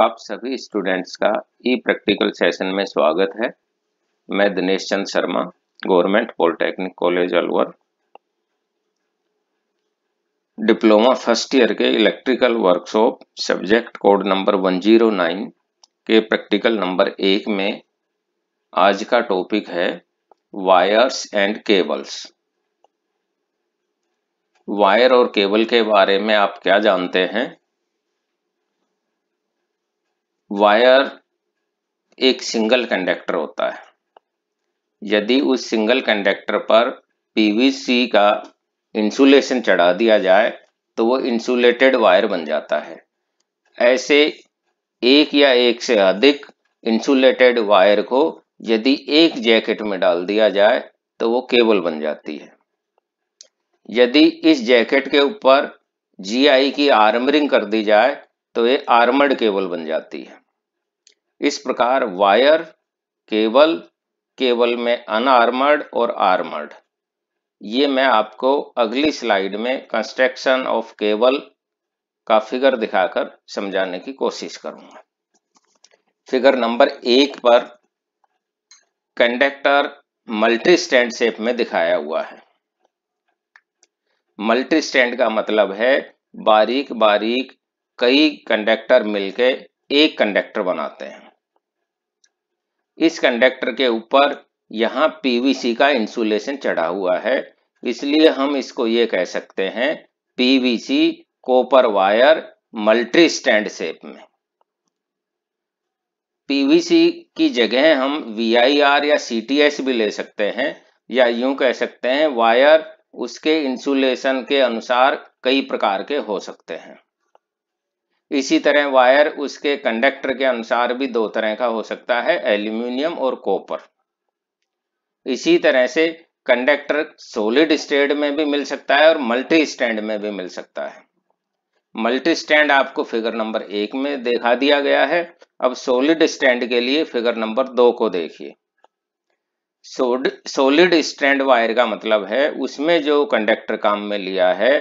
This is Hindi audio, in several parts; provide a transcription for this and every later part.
आप सभी स्टूडेंट्स का ई प्रैक्टिकल सेशन में स्वागत है मैं Dinesh Chand Sharma government polytechnic college Alwar diploma first year के electrical workshop subject code number 109 के प्रैक्टिकल नंबर एक में आज का टॉपिक है वायर्स एंड केबल्स वायर और केबल के बारे में आप क्या जानते हैं वायर एक सिंगल कंडक्टर होता है यदि उस सिंगल कंडक्टर पर पीवीसी का इंसुलेशन चढ़ा दिया जाए तो वो इंसुलेटेड वायर बन जाता है ऐसे एक या एक से अधिक इंसुलेटेड वायर को यदि एक जैकेट में डाल दिया जाए तो वो केबल बन जाती है यदि इस जैकेट के ऊपर जीआई की आर्मरिंग कर दी जाए तो ये आर्मर्ड केबल बन जाती है इस प्रकार वायर केबल केबल में अनआर्मर्ड और आर्मर्ड ये मैं आपको अगली स्लाइड में कंस्ट्रक्शन ऑफ केबल का फिगर दिखाकर समझाने की कोशिश करूंगा फिगर नंबर एक पर कंडक्टर मल्टी स्टैंड शेप में दिखाया हुआ है मल्टी स्टैंड का मतलब है बारीक बारीक कई कंडक्टर मिलके एक कंडक्टर बनाते हैं इस कंडक्टर के ऊपर यहाँ पीवीसी का इंसुलेशन चढ़ा हुआ है इसलिए हम इसको ये कह सकते हैं PVC copper wire multi strand shape में पीवीसी की जगह हम वीआईआर या सीटीएस भी ले सकते हैं या यूं कह सकते हैं वायर उसके इंसुलेशन के अनुसार कई प्रकार के हो सकते हैं इसी तरह वायर उसके कंडक्टर के अनुसार भी दो तरह का हो सकता है एल्यूमिनियम और कॉपर इसी तरह से कंडक्टर सोलिड स्टेट में भी मिल सकता है और मल्टी स्टैंड में भी मिल सकता है मल्टी स्टैंड आपको फिगर नंबर एक में देखा दिया गया है अब सोलिड स्टैंड के लिए फिगर नंबर दो को देखिए सोलिड स्टैंड वायर का मतलब है उसमें जो कंडक्टर काम में लिया है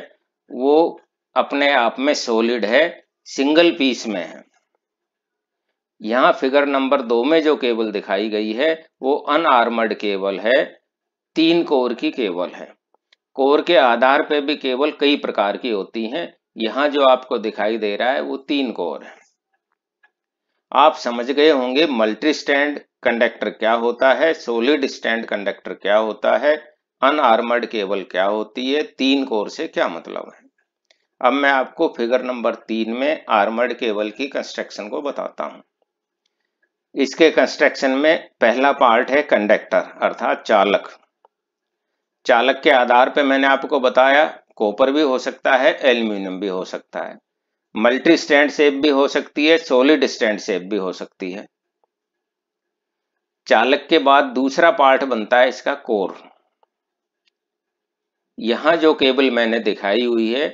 वो अपने आप में सोलिड है सिंगल पीस में है यहां फिगर नंबर दो में जो केबल दिखाई गई है वो अनआर्मर्ड केबल है तीन कोर की केबल है कोर के आधार पर भी केबल कई प्रकार की होती हैं यहां जो आपको दिखाई दे रहा है वो तीन कोर है आप समझ गए होंगे मल्टी स्टैंड कंडक्टर क्या होता है सोलिड स्टैंड कंडक्टर क्या होता है अनआर्मर्ड केबल क्या होती है तीन कोर से क्या मतलब है अब मैं आपको फिगर नंबर तीन में आर्मर्ड केबल की कंस्ट्रक्शन को बताता हूं इसके कंस्ट्रक्शन में पहला पार्ट है कंडक्टर अर्थात चालक चालक के आधार पर मैंने आपको बताया कॉपर भी हो सकता है एल्यूमिनियम भी हो सकता है मल्टी स्टैंड सेप भी हो सकती है सोलिड स्टैंड सेप भी हो सकती है चालक के बाद दूसरा पार्ट बनता है इसका कोर यहां जो केबल मैंने दिखाई हुई है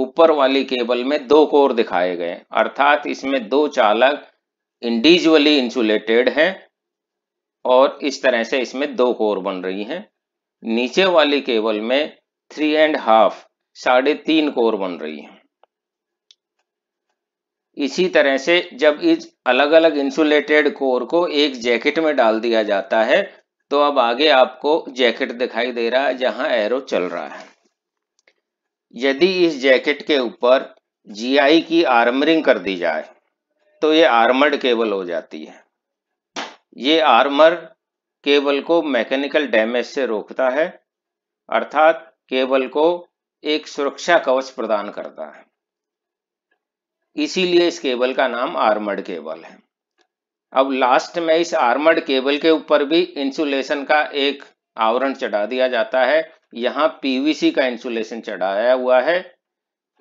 ऊपर वाली केबल में दो कोर दिखाए गए अर्थात इसमें दो चालक इंडिविजुअली इंसुलेटेड हैं और इस तरह से इसमें दो कोर बन रही हैं नीचे वाली केबल में थ्री एंड हाफ साढ़े तीन कोर बन रही है इसी तरह से जब इस अलग अलग इंसुलेटेड कोर को एक जैकेट में डाल दिया जाता है तो अब आगे आपको जैकेट दिखाई दे रहा है जहां एरो चल रहा है यदि इस जैकेट के ऊपर जीआई की आर्मरिंग कर दी जाए तो ये आर्मर्ड केबल हो जाती है ये आर्मर केबल को मैकेनिकल डैमेज से रोकता है अर्थात केबल को एक सुरक्षा कवच प्रदान करता है इसीलिए इस केबल का नाम आर्मर्ड केबल है अब लास्ट में इस आर्मर्ड केबल के ऊपर भी इंसुलेशन का एक आवरण चढ़ा दिया जाता है यहाँ पीवीसी का इंसुलेशन चढ़ाया हुआ है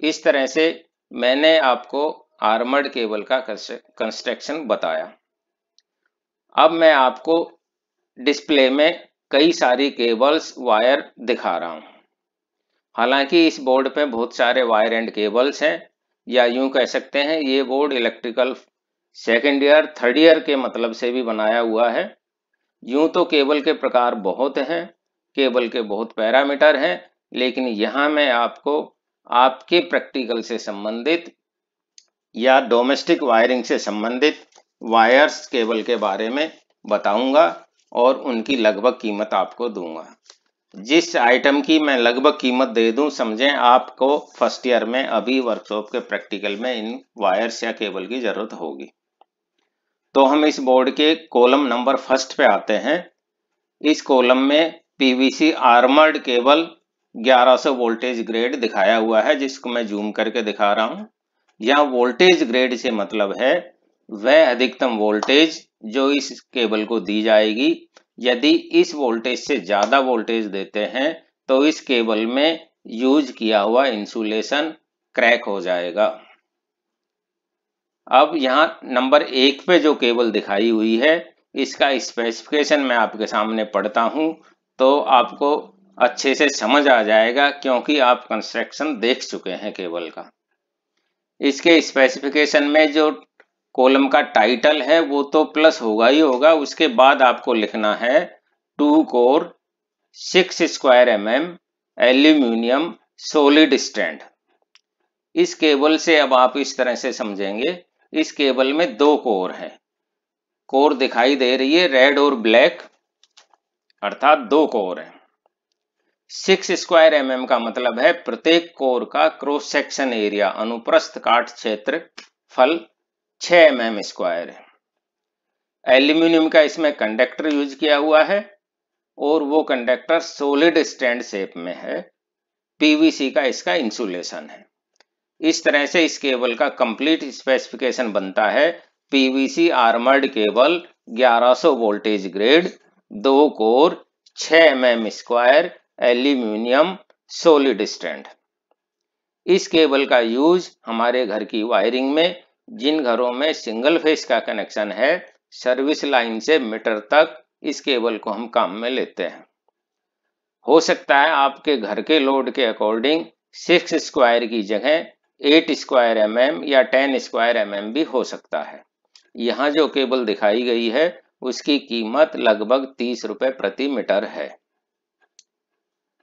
इस तरह से मैंने आपको आर्मर्ड केबल का कंस्ट्रक्शन बताया अब मैं आपको डिस्प्ले में कई सारी केबल्स वायर दिखा रहा हूँ हालांकि इस बोर्ड पे बहुत सारे वायर एंड केबल्स हैं या यूं कह सकते हैं ये board electrical second year third year के मतलब से भी बनाया हुआ है यूं तो केबल के प्रकार बहुत हैं केबल के बहुत पैरामीटर हैं लेकिन यहाँ मैं आपको आपके प्रैक्टिकल से संबंधित या डोमेस्टिक वायरिंग से संबंधित वायर्स केबल के बारे में बताऊंगा और उनकी लगभग कीमत आपको दूंगा जिस आइटम की मैं लगभग कीमत दे दूं समझें आपको फर्स्ट ईयर में अभी वर्कशॉप के प्रैक्टिकल में इन वायर्स या केबल की ज़रूरत होगी तो हम इस बोर्ड के कॉलम नंबर फर्स्ट पे आते हैं इस कॉलम में PVC armoured cable 1100 voltage grade दिखाया हुआ है जिसको मैं जूम करके दिखा रहा हूं यहां वोल्टेज ग्रेड से मतलब है वह अधिकतम वोल्टेज जो इस केबल को दी जाएगी यदि इस वोल्टेज से ज्यादा वोल्टेज देते हैं तो इस केबल में यूज किया हुआ इंसुलेशन क्रैक हो जाएगा अब यहां नंबर एक पे जो केबल दिखाई हुई है इसका स्पेसिफिकेशन मैं आपके सामने पढ़ता हूं तो आपको अच्छे से समझ आ जाएगा क्योंकि आप कंस्ट्रक्शन देख चुके हैं केबल का इसके स्पेसिफिकेशन में जो कॉलम का टाइटल है वो तो प्लस होगा ही होगा उसके बाद आपको लिखना है two core six square M M aluminium solid strand इस केबल से अब आप इस तरह से समझेंगे इस केबल में दो कोर है कोर दिखाई दे रही है रेड और ब्लैक अर्थात दो कोर है सिक्स स्क्वायर एम का मतलब है प्रत्येक कोर का क्रॉस सेक्शन एरिया अनुप्रस्थ काट क्षेत्र फल 6 एम एम स्क्वायर है एल्यूमिनियम का इसमें कंडक्टर यूज किया हुआ है और वो कंडक्टर सोलिड स्टैंड शेप में है पीवीसी का इसका इंसुलेशन है इस तरह से इस केबल का कंप्लीट स्पेसिफिकेशन बनता है PVC armoured cable 1100 voltage grade दो कोर छ M M square aluminium solid strand इस केबल का यूज हमारे घर की वायरिंग में जिन घरों में सिंगल फेस का कनेक्शन है सर्विस लाइन से मीटर तक इस केबल को हम काम में लेते हैं हो सकता है आपके घर के लोड के अकॉर्डिंग सिक्स स्क्वायर की जगह एट स्क्वायर एम या टेन स्क्वायर एम भी हो सकता है यहाँ जो केबल दिखाई गई है उसकी कीमत लगभग तीस रुपए प्रति मीटर है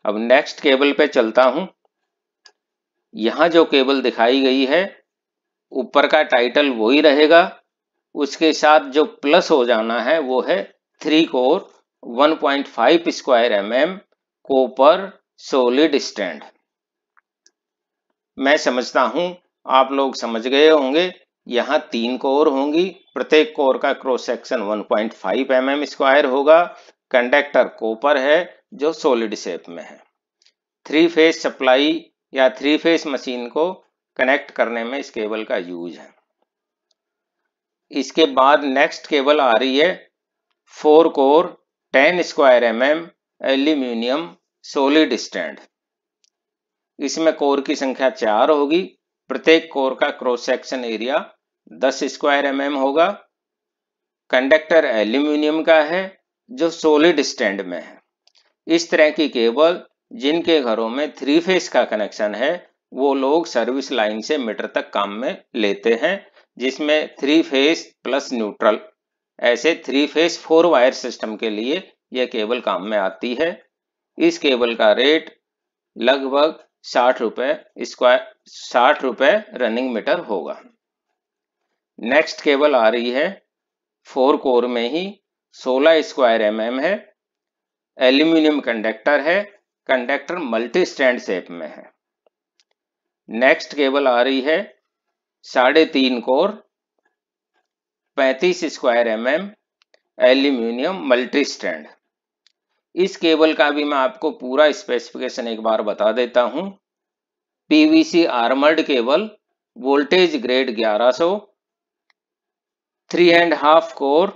अब नेक्स्ट केबल पे चलता हूं यहां जो केबल दिखाई गई है ऊपर का टाइटल वही रहेगा उसके साथ जो प्लस हो जाना है वो है three core 1.5 square M M copper solid strand मैं समझता हूं आप लोग समझ गए होंगे यहाँ तीन कोर होंगी प्रत्येक कोर का cross section 1.5 point mm square होगा कंडक्टर कोपर है जो सॉलिड शेप में है थ्री फेज सप्लाई या थ्री फेज मशीन को कनेक्ट करने में इस केबल का यूज है इसके बाद नेक्स्ट केबल आ रही है four core ten square M M aluminium solid strand इसमें कोर की संख्या चार होगी प्रत्येक कोर का cross section area 10 square M mm होगा कंडक्टर एल्यूमिनियम का है जो सोलिड स्टैंड में है इस तरह की केबल जिनके घरों में थ्री फेस का कनेक्शन है वो लोग सर्विस लाइन से मीटर तक काम में लेते हैं जिसमें थ्री फेस प्लस न्यूट्रल ऐसे three phase four wire system के लिए यह केबल काम में आती है इस केबल का रेट लगभग साठ रुपये स्क्वायर साठ रुपये रनिंग मीटर होगा नेक्स्ट केबल आ रही है फोर कोर में ही 16 स्क्वायर एम mm है एल्यूमिनियम कंडक्टर है कंडक्टर मल्टी स्टैंड सेप में है नेक्स्ट केबल आ रही है साढ़े तीन core 35 square M M aluminium multi strand इस केबल का भी मैं आपको पूरा स्पेसिफिकेशन एक बार बता देता हूं PVC armoured cable voltage grade 1100 three and half core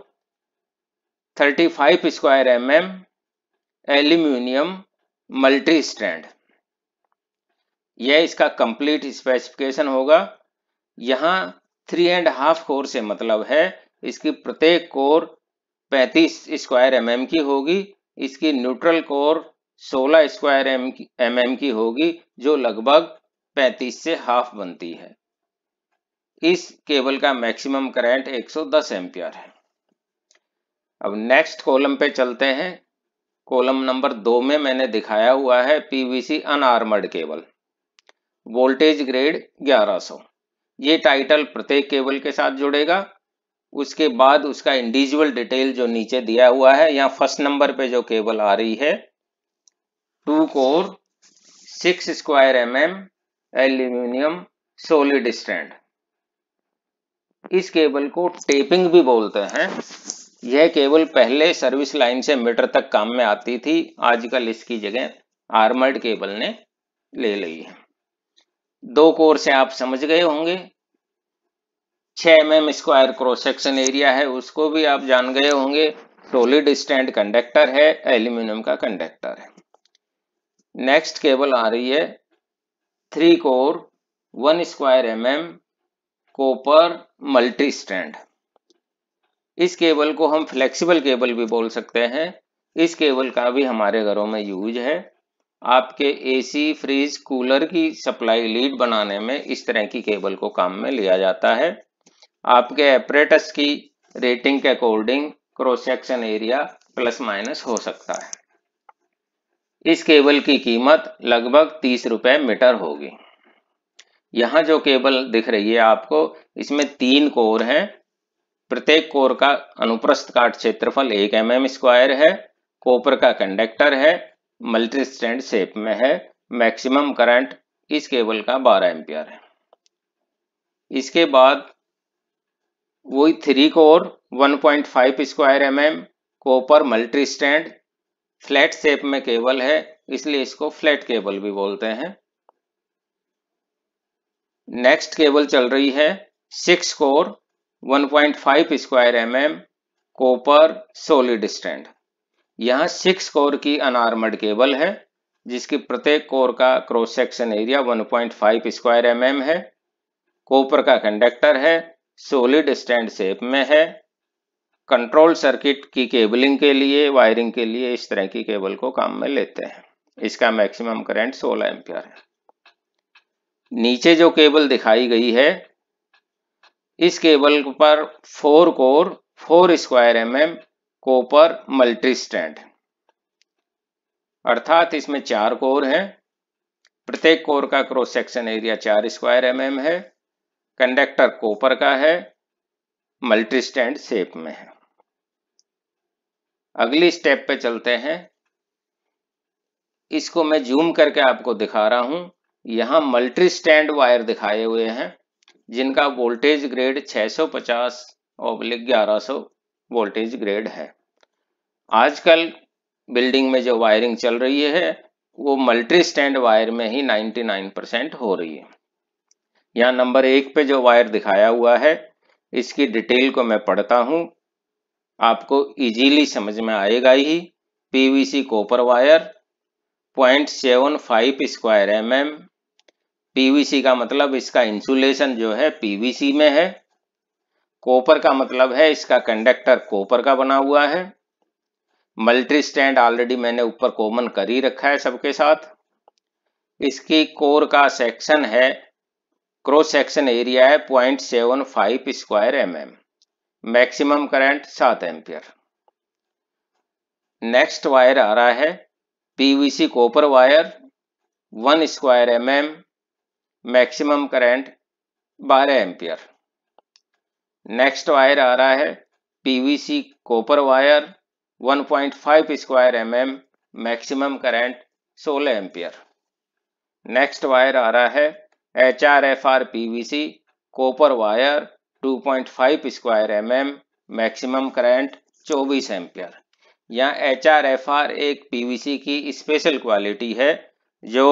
35 square M M aluminium multi strand यह इसका कंप्लीट स्पेसिफिकेशन होगा यहां थ्री एंड हाफ कोर से मतलब है इसकी प्रत्येक कोर 35 स्क्वायर एम mm की होगी इसकी neutral core 16 square M M की होगी जो लगभग 35 से हाफ बनती है इस केबल का मैक्सिमम करंट 110 एम्पियर है अब नेक्स्ट कॉलम पे चलते हैं कॉलम नंबर दो में मैंने दिखाया हुआ है PVC unarmoured cable voltage grade 1100 ये टाइटल प्रत्येक केबल के साथ जुड़ेगा उसके बाद उसका इंडिविजुअल डिटेल जो नीचे दिया हुआ है यहाँ फर्स्ट नंबर पे जो केबल आ रही है two core six square M M aluminium solid strand इस केबल को टेपिंग भी बोलते हैं यह केबल पहले सर्विस लाइन से मीटर तक काम में आती थी आजकल इसकी जगह आर्मर्ड केबल ने ले ली है दो कोर से आप समझ गए होंगे छ M M square cross section area है उसको भी आप जान गए होंगे सोलिड स्टैंड कंडक्टर है एल्यूमिनियम का कंडक्टर है नेक्स्ट केबल आ रही है three core one square M M copper multi strand इस केबल को हम फ्लेक्सिबल केबल भी बोल सकते हैं इस केबल का भी हमारे घरों में यूज है आपके एसी फ्रिज कूलर की सप्लाई लीड बनाने में इस तरह की केबल को काम में लिया जाता है आपके एपरेटस की रेटिंग के according cross section area plus minus हो सकता है इस केबल की कीमत लगभग तीस रुपए मीटर होगी यहाँ जो केबल दिख रही है आपको इसमें तीन कोर हैं प्रत्येक कोर का अनुप्रस्थ काट क्षेत्रफल एक एम एम स्क्वायर है कोपर का कंडक्टर है मल्टी स्टैंड शेप में है मैक्सिमम करंट इस केबल का 12 एम्पियर है इसके बाद वही three core 1.5 square M M copper multi strand flat shape में केबल है इसलिए इसको फ्लैट केबल भी बोलते हैं नेक्स्ट केबल चल रही है six core 1.5 square M M copper solid strand यहाँ सिक्स कोर की अनआर्मर्ड केबल है जिसकी प्रत्येक कोर का cross section area 1.5 square M M है कोपर का कंडक्टर है सोलिड स्टैंड शेप में है कंट्रोल सर्किट की केबलिंग के लिए वायरिंग के लिए इस तरह की केबल को काम में लेते हैं इसका मैक्सिमम करंट 16 एम्पियर है नीचे जो केबल दिखाई गई है इस केबल पर four core four square M M copper multi strand अर्थात इसमें चार कोर हैं प्रत्येक कोर का क्रॉस सेक्शन एरिया चार स्क्वायर एम एम है कंडक्टर कोपर का है मल्टी स्टैंड शेप में है अगली स्टेप पे चलते हैं इसको मैं जूम करके आपको दिखा रहा हूं यहाँ मल्टी स्टैंड वायर दिखाए हुए हैं जिनका voltage grade 650 oblique 1100 voltage grade है आजकल बिल्डिंग में जो वायरिंग चल रही है वो मल्टी स्टैंड वायर में ही 99 परसेंट हो रही है यहाँ नंबर एक पे जो वायर दिखाया हुआ है इसकी डिटेल को मैं पढ़ता हूँ आपको इजीली समझ में आएगा ही PVC copper wire point seven five square M M PVC का मतलब इसका इंसुलेशन जो है पीवीसी में है कॉपर का मतलब है इसका कंडक्टर कॉपर का बना हुआ है मल्टी स्टैंड ऑलरेडी मैंने ऊपर कॉमन कर ही रखा है सबके साथ इसकी कोर का सेक्शन है क्रॉस सेक्शन एरिया है point seven five square M M maximum current सात एम्पियर नेक्स्ट वायर आ रहा है PVC copper wire one square M M maximum current 12 ampere next wire आ रहा है PVC copper wire 1.5 square M M maximum current 16 ampere next wire आ रहा है H R F R P V C copper wire 2.5 square M M maximum current 24 ampere यहाँ एच आर एफ आर एक पीवीसी की स्पेशल क्वालिटी है जो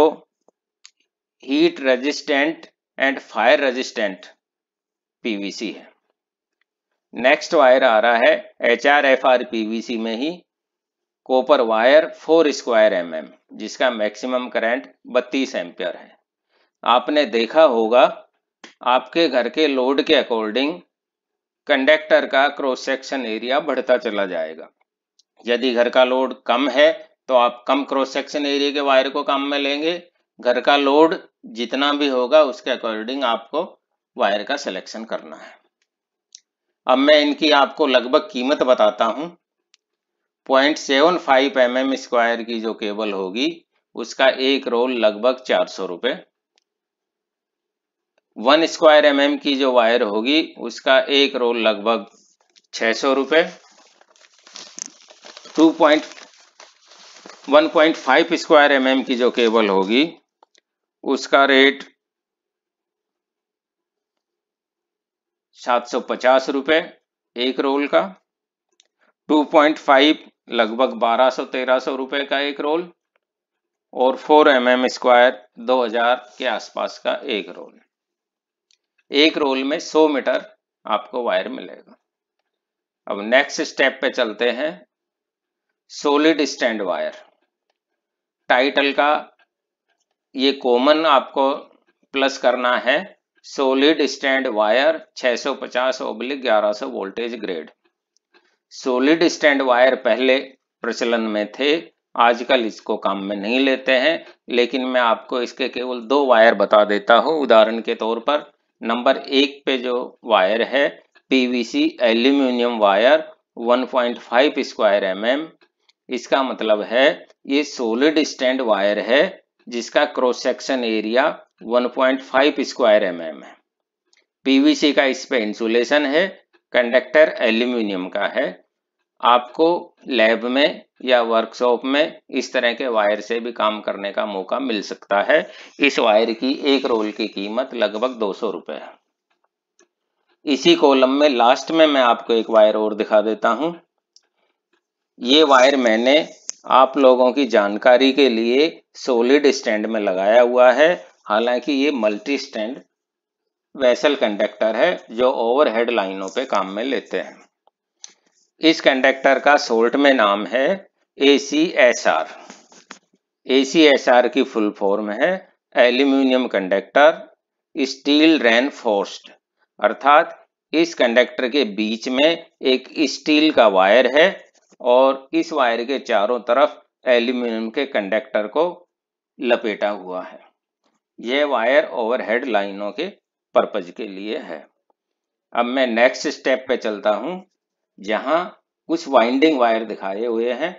heat resistant and fire resistant PVC है नेक्स्ट वायर आ रहा है H R F R PVC में ही copper wire four square M M जिसका मैक्सिमम करंट बत्तीस एम्पियर है आपने देखा होगा आपके घर के लोड के अकॉर्डिंग कंडक्टर का क्रॉस सेक्शन एरिया बढ़ता चला जाएगा यदि घर का लोड कम है तो आप कम क्रॉस सेक्शन एरिया के वायर को काम में लेंगे घर का लोड जितना भी होगा उसके अकॉर्डिंग आपको वायर का सिलेक्शन करना है अब मैं इनकी आपको लगभग कीमत बताता हूं point seven five M M square की जो केबल होगी उसका एक रोल लगभग चार सौ रुपये वन स्क्वायर एम एम की जो वायर होगी उसका एक रोल लगभग छ सौ रुपये two point one point five square M M की जो केबल होगी उसका रेट सात सौ पचास रुपये एक रोल का 2.5 लगभग 1200-1300 रुपए का एक रोल और 4 एम एम स्क्वायर 2000 के आसपास का एक रोल एक रोल में 100 मीटर आपको वायर मिलेगा अब नेक्स्ट स्टेप पे चलते हैं सोलिड स्टैंड वायर टाइटल का ये कॉमन आपको प्लस करना है solid strand wire 650 oblique voltage grade solid strand wire पहले प्रचलन में थे आजकल इसको काम में नहीं लेते हैं लेकिन मैं आपको इसके केवल दो वायर बता देता हूं उदाहरण के तौर पर नंबर एक पे जो वायर है PVC aluminium wire 1.5 square M M इसका मतलब है ये सोलिड स्टैंड वायर है जिसका cross section area 1.5 square M है पीवीसी का इस पे इंसुलेशन है कंडक्टर एल्यूमिनियम का है आपको लैब में या वर्कशॉप में इस तरह के वायर से भी काम करने का मौका मिल सकता है इस वायर की एक रोल की कीमत लगभग दो सौ है इसी कॉलम में लास्ट में मैं आपको एक वायर और दिखा देता हूं ये वायर मैंने आप लोगों की जानकारी के लिए सोलिड स्टैंड में लगाया हुआ है हालांकि ये मल्टी स्टैंड वेसल कंडक्टर है जो ओवरहेड लाइनों पे काम में लेते हैं इस कंडक्टर का सोल्ट में नाम है A C S R A C S R की फुल फॉर्म है एल्यूमिनियम कंडक्टर स्टील फोर्स्ट अर्थात इस कंडक्टर के बीच में एक स्टील का वायर है और इस वायर के चारों तरफ एल्यूमिनियम के कंडक्टर को लपेटा हुआ है यह वायर ओवरहेड लाइनों के पर्पज के लिए है अब मैं नेक्स्ट स्टेप पे चलता हूँ जहाँ कुछ वाइंडिंग वायर दिखाए हुए हैं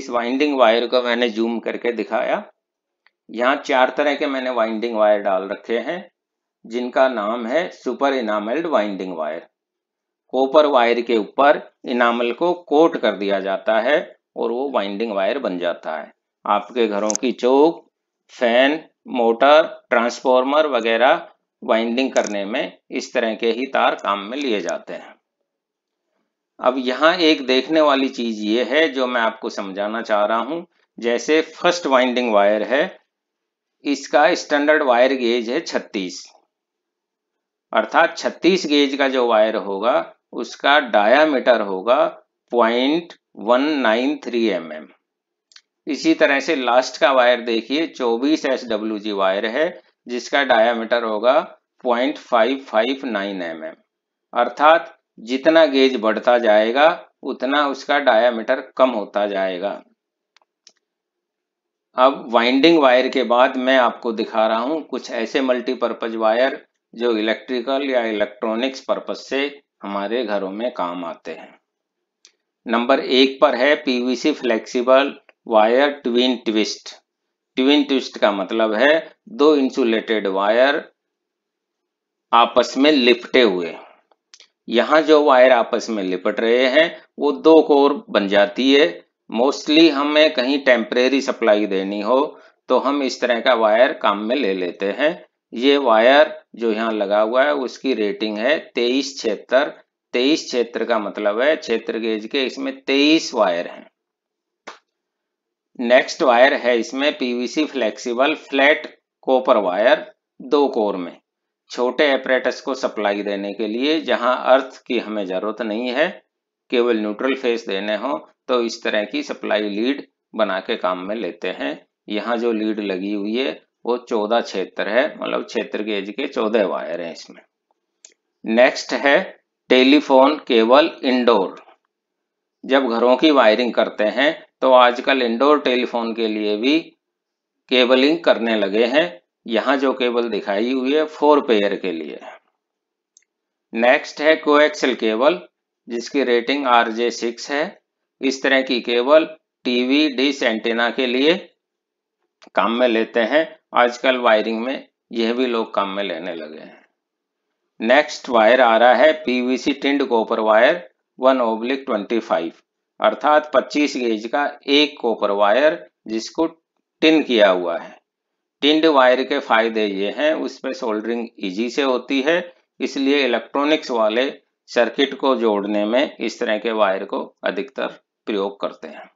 इस वाइंडिंग वायर को मैंने जूम करके दिखाया यहाँ चार तरह के मैंने वाइंडिंग वायर डाल रखे हैं जिनका नाम है super enamelled winding wire copper wire के ऊपर इनामल को कोट कर दिया जाता है और वो वाइंडिंग वायर बन जाता है आपके घरों की चौक फैन मोटर ट्रांसफॉर्मर वगैरह वाइंडिंग करने में इस तरह के ही तार काम में लिए जाते हैं अब यहाँ एक देखने वाली चीज ये है जो मैं आपको समझाना चाह रहा हूं जैसे फर्स्ट वाइंडिंग वायर है इसका स्टैंडर्ड वायर गेज है 36 अर्थात 36 गेज का जो वायर होगा उसका डायामीटर होगा point one nine three M M इसी तरह से लास्ट का वायर देखिए चौबीस एस डब्ल्यू जी वायर है जिसका डायामीटर होगा point five five nine M M अर्थात जितना गेज बढ़ता जाएगा उतना उसका डायामीटर कम होता जाएगा अब वाइंडिंग वायर के बाद मैं आपको दिखा रहा हूं कुछ ऐसे मल्टीपर्पज वायर जो इलेक्ट्रिकल या इलेक्ट्रॉनिक्स पर्पज से हमारे घरों में काम आते हैं नंबर एक पर है PVC flexible wire twin twist twin twist का मतलब है दो इंसुलेटेड वायर आपस में लिपटे हुए यहां जो वायर आपस में लिपट रहे हैं वो दो कोर बन जाती है मोस्टली हमें कहीं टेम्परेरी सप्लाई देनी हो तो हम इस तरह का वायर काम में ले लेते हैं ये वायर जो यहाँ लगा हुआ है उसकी रेटिंग है तेईस छिहत्तर तेईस क्षेत्र का मतलब है क्षेत्र गेज के इसमें तेईस वायर हैं नेक्स्ट वायर है इसमें PVC flexible flat copper wire दो कोर में छोटे एपरेटस को सप्लाई देने के लिए जहां अर्थ की हमें जरूरत नहीं है केवल न्यूट्रल फेस देने हो तो इस तरह की सप्लाई लीड बना के काम में लेते हैं यहां जो लीड लगी हुई है वो चौदह क्षेत्र है मतलब क्षेत्र के के चौदह वायर है इसमें नेक्स्ट है टेलीफोन केबल इंडोर जब घरों की वायरिंग करते हैं तो आजकल इंडोर टेलीफोन के लिए भी केबलिंग करने लगे हैं यहाँ जो केबल दिखाई हुई है फोर पेयर के लिए नेक्स्ट है कोएक्सल केबल जिसकी रेटिंग आर जे सिक्स है इस तरह की केबल टीवी डिश एंटेना के लिए काम में लेते हैं आजकल वायरिंग में यह भी लोग काम में लेने लगे हैं नेक्स्ट वायर आ रहा है PVC tinned copper wire one oblique twenty five अर्थात पच्चीस गेज का एक कॉपर वायर जिसको टिन किया हुआ है टिंड वायर के फायदे ये हैं उसमें सोल्डरिंग इजी से होती है इसलिए इलेक्ट्रॉनिक्स वाले सर्किट को जोड़ने में इस तरह के वायर को अधिकतर प्रयोग करते हैं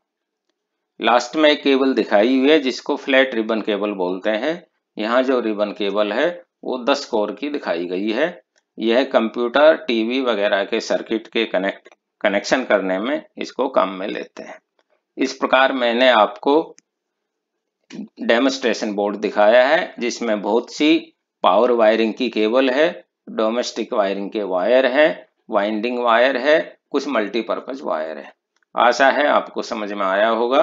लास्ट में एक केबल दिखाई हुई है जिसको फ्लैट रिबन केबल बोलते हैं यहाँ जो रिबन केबल है वो 10 कोर की दिखाई गई है यह कंप्यूटर टीवी वगैरह के सर्किट के कनेक्ट कनेक्शन करने में इसको काम में लेते हैं इस प्रकार मैंने आपको डेमोस्ट्रेशन बोर्ड दिखाया है जिसमें बहुत सी पावर वायरिंग की केबल है डोमेस्टिक वायरिंग के वायर है वाइंडिंग वायर है कुछ मल्टीपर्पज वायर है आशा है आपको समझ में आया होगा